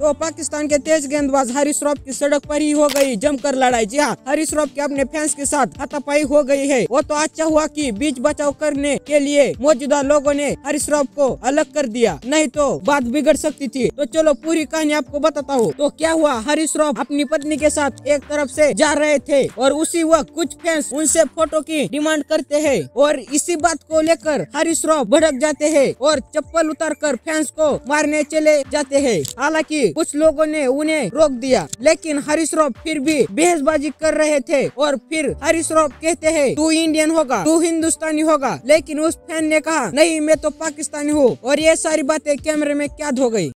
तो पाकिस्तान के तेज गेंदबाज हरी श्रॉफ की सड़क पर ही हो गई जमकर लड़ाई जी हाँ हरी श्रॉफ की अपने फैंस के साथ हाथापाई हो गई है वो तो अच्छा हुआ कि बीच बचाव करने के लिए मौजूदा लोगों ने हरी श्रॉफ को अलग कर दिया नहीं तो बात बिगड़ सकती थी तो चलो पूरी कहानी आपको बताता हूँ तो क्या हुआ हरी श्रॉफ अपनी पत्नी के साथ एक तरफ से जा रहे थे और उसी वक्त कुछ फैंस उनसे फोटो की डिमांड करते हैं और इसी बात को लेकर हरी श्रॉफ भड़क जाते हैं और चप्पल उतार कर फैंस को मारने चले जाते हैं हालांकि थी कुछ लोगों ने उन्हें रोक दिया लेकिन हरीश रॉफ फिर भी बहसबाजी कर रहे थे और फिर हरीश रॉफ कहते हैं तू इंडियन होगा तू हिंदुस्तानी होगा लेकिन उस फैन ने कहा नहीं मैं तो पाकिस्तानी हूँ और ये सारी बातें कैमरे में कैद हो गयी